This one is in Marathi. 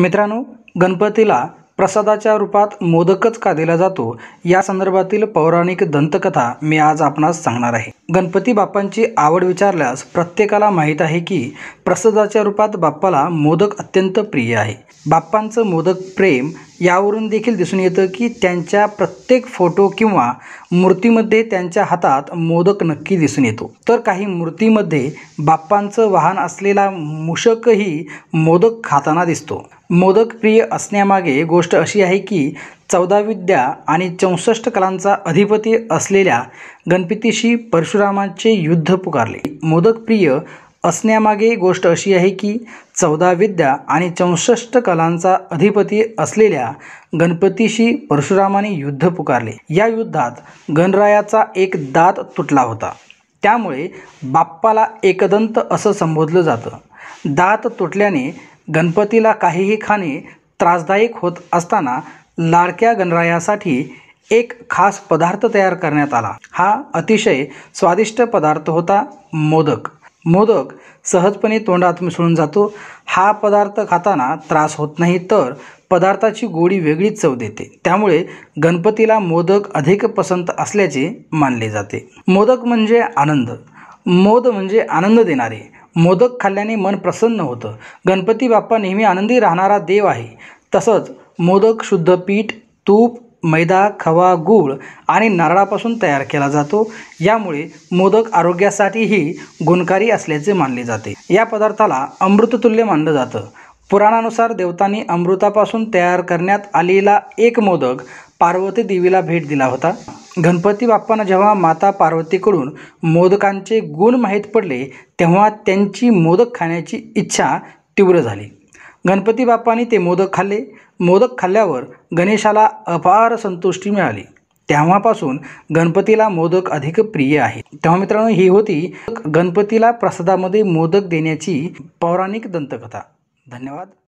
मित्रांनो गणपतीला प्रसादाच्या रूपात मोदकच का दिला जातो या संदर्भातील पौराणिक दंतकथा मी आज आपणास सांगणार आहे गणपती बाप्पांची आवड विचारल्यास प्रत्येकाला माहीत आहे की प्रसादाच्या रूपात बाप्पाला मोदक अत्यंत प्रिय आहे बाप्पांचं मोदक प्रेम यावरून देखील दिसून येतं की त्यांच्या प्रत्येक फोटो किंवा मूर्तीमध्ये त्यांच्या हातात मोदक नक्की दिसून येतो तर काही मूर्तीमध्ये बाप्पांचं वाहन असलेला मुषकही मोदक खाताना दिसतो मोदकप्रिय असण्यामागे गोष्ट अशी आहे की चौदा विद्या आणि चौसष्ट कलांचा अधिपती असलेल्या गणपतीशी परशुरामांचे युद्ध पुकारले मोदकप्रिय असण्यामागे गोष्ट अशी आहे की चौदा विद्या आणि चौसष्ट कलांचा अधिपती असलेल्या गणपतीशी परशुरामाने युद्ध पुकारले या युद्धात गणरायाचा एक दात तुटला होता त्यामुळे बाप्पाला एकदंत असं संबोधलं जातं दात तुटल्याने गणपतीला काहीही खाणे त्रासदायक होत असताना लाडक्या गणरायासाठी एक खास पदार्थ तयार करण्यात आला हा अतिशय स्वादिष्ट पदार्थ होता मोदक मोदक सहजपणे तोंडात मिसळून जातो हा पदार्थ खाताना त्रास होत नाही तर पदार्थाची गोडी वेगळीच चव देते त्यामुळे गणपतीला मोदक अधिक पसंत असल्याचे मानले जाते मोदक म्हणजे आनंद मोद म्हणजे आनंद देणारे मोदक खाल्ल्याने मन प्रसन्न होतं गणपती बाप्पा नेहमी आनंदी राहणारा देव आहे तसंच मोदक शुद्ध पीठ तूप मैदा खवा गूळ आणि नारळापासून तयार केला जातो यामुळे मोदक आरोग्यासाठीही गुणकारी असल्याचे मानले जाते या पदार्थाला अमृततुल्य मानलं जातं पुराणानुसार देवतांनी अमृतापासून तयार करण्यात आलेला एक मोदक पार्वती देवीला भेट दिला होता गणपती बाप्पांना जेव्हा माता पार्वतीकडून मोदकांचे गुण माहीत पडले तेव्हा त्यांची मोदक खाण्याची इच्छा तीव्र झाली गणपती बाप्पाने ते मोदक खाल्ले मोदक खाल्ल्यावर गणेशाला अपार संतुष्टी मिळाली तेव्हापासून गणपतीला मोदक अधिक प्रिय आहे तेव्हा मित्रांनो ही होती गणपतीला प्रसादामध्ये मोदक देण्याची पौराणिक दंतकथा धन्यवाद